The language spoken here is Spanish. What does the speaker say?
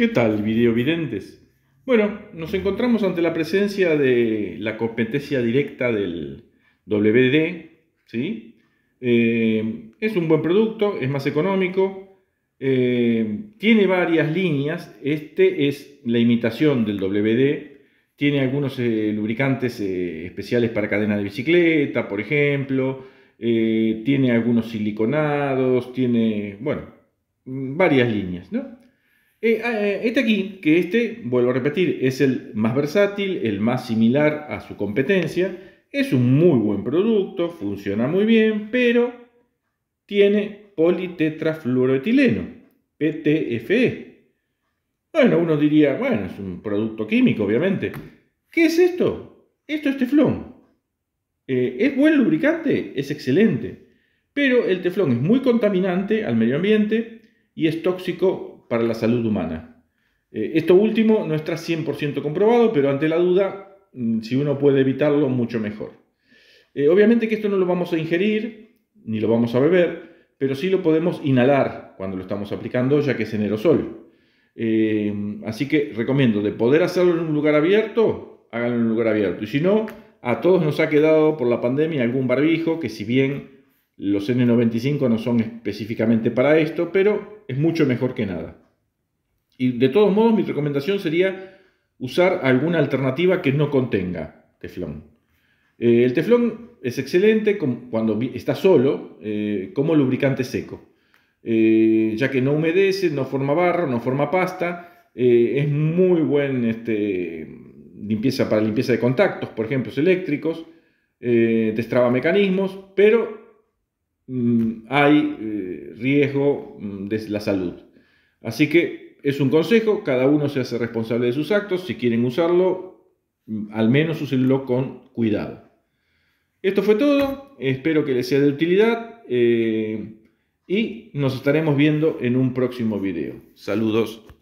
¿Qué tal, videovidentes? Bueno, nos encontramos ante la presencia de la competencia directa del WD, ¿sí? Eh, es un buen producto, es más económico, eh, tiene varias líneas, este es la imitación del WD, tiene algunos eh, lubricantes especiales para cadena de bicicleta, por ejemplo, tiene algunos siliconados, tiene, bueno, varias líneas, ¿no? Eh, ah, eh, este aquí, que este, vuelvo a repetir, es el más versátil, el más similar a su competencia. Es un muy buen producto, funciona muy bien, pero tiene politetrafluoroetileno, PTFE. Bueno, uno diría, bueno, es un producto químico, obviamente. ¿Qué es esto? Esto es teflón. Eh, ¿Es buen lubricante? Es excelente. Pero el teflón es muy contaminante al medio ambiente y es tóxico para la salud humana. Eh, esto último no está 100% comprobado, pero ante la duda, mm, si uno puede evitarlo, mucho mejor. Eh, obviamente que esto no lo vamos a ingerir, ni lo vamos a beber, pero sí lo podemos inhalar cuando lo estamos aplicando, ya que es en aerosol. Eh, así que recomiendo de poder hacerlo en un lugar abierto, háganlo en un lugar abierto. Y si no, a todos nos ha quedado por la pandemia algún barbijo que si bien los N95 no son específicamente para esto, pero es mucho mejor que nada. Y de todos modos, mi recomendación sería usar alguna alternativa que no contenga teflón. Eh, el teflón es excelente cuando está solo eh, como lubricante seco, eh, ya que no humedece, no forma barro, no forma pasta, es muy buen este, limpieza para limpieza de contactos, por ejemplo, eléctricos, destraba mecanismos, pero Mm, hay eh, riesgo mm, de la salud. Así que es un consejo, cada uno se hace responsable de sus actos, si quieren usarlo, mm, al menos usenlo con cuidado. Esto fue todo, espero que les sea de utilidad eh, y nos estaremos viendo en un próximo video. Saludos.